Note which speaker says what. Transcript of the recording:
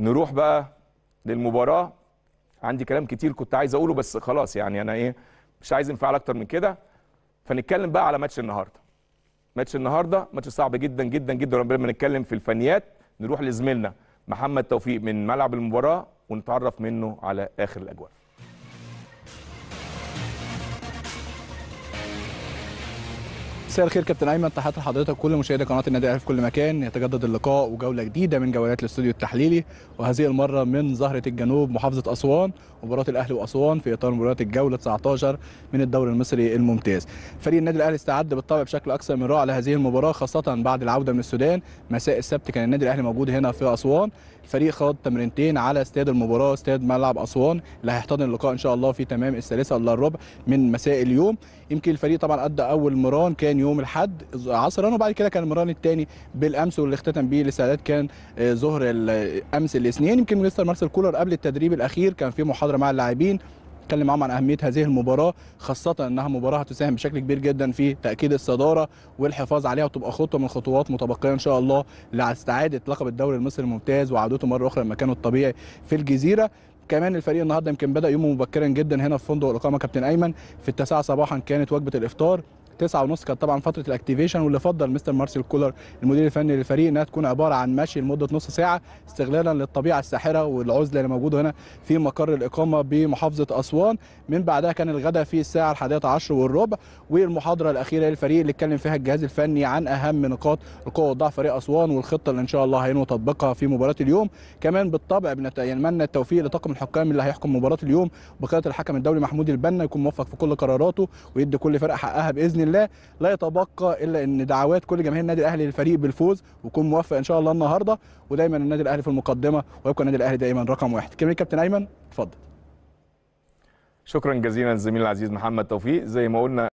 Speaker 1: نروح بقى للمباراه عندي كلام كتير كنت عايز اقوله بس خلاص يعني انا ايه مش عايز انفعل اكتر من كده فنتكلم بقى على ماتش النهارده ماتش النهارده ماتش صعب جدا جدا جدا ما نتكلم في الفنيات نروح لزميلنا محمد توفيق من ملعب المباراه ونتعرف منه على اخر الاجوال
Speaker 2: مساء الخير كابتن ايمن تحيات لحضرتك كل مشاهدي قناه النادي الاهلي في كل مكان يتجدد اللقاء وجوله جديده من جولات الاستوديو التحليلي وهذه المره من زهره الجنوب محافظه اسوان مباراه الاهلي واسوان في اطار مباريات الجوله 19 من الدوري المصري الممتاز فريق النادي الاهلي استعد بالطبع بشكل اكثر من رائع لهذه المباراه خاصه بعد العوده من السودان مساء السبت كان النادي الاهلي موجود هنا في اسوان الفريق خاض تمرينتين على استاد المباراه استاد ملعب اسوان اللي هيحتضن اللقاء ان شاء الله في تمام الثالثه الا الربع من مساء اليوم يمكن الفريق طبعا ادى اول مران كان يوم الاحد عصرا وبعد كده كان المران الثاني بالامس واللي اختتم بيه الاستعداد كان آه، ظهر امس الاثنين يمكن مستر مارسيل كولر قبل التدريب الاخير كان في محاضره مع اللاعبين اتكلم معاهم عن اهميه هذه المباراه خاصه انها مباراه هتساهم بشكل كبير جدا في تاكيد الصداره والحفاظ عليها وتبقى خطوه من خطوات متبقيه ان شاء الله لاستعاده لقب الدوري المصري الممتاز وعودته مره اخرى لمكانه الطبيعي في الجزيره كمان الفريق النهارده يمكن بدا يومه مبكرا جدا هنا في فندق الاقامه كابتن ايمن في التاسعه صباحا كانت وجبه الافطار التسعة ونص كانت طبعا فتره الاكتيفيشن واللي فضل مستر مارسيل كولر المدير الفني للفريق انها تكون عباره عن مشي لمده نص ساعه استغلالا للطبيعه الساحره والعزله اللي موجوده هنا في مقر الاقامه بمحافظه اسوان من بعدها كان الغداء في الساعه 11 والربع والمحاضره الاخيره للفريق اللي اتكلم فيها الجهاز الفني عن اهم نقاط القوه والضعف فريق اسوان والخطه اللي ان شاء الله هينوي تطبيقها في مباراه اليوم كمان بالطبع بنتمنى التوفيق لطاقم الحكام اللي هيحكم مباراه اليوم بقياده الحكم الدولي محمود البنا يكون موفق في كل قراراته ويدي كل فرقه حقها باذن الله الله لا يتبقى الا ان دعوات كل جماهير النادي الاهلي للفريق بالفوز ويكون موفق ان شاء الله النهارده ودايما النادي الاهلي في المقدمه ويبقى النادي الاهلي دايما رقم واحد كمان كابتن ايمن اتفضل
Speaker 1: شكرا جزيلا للزميل العزيز محمد توفيق زي ما قلنا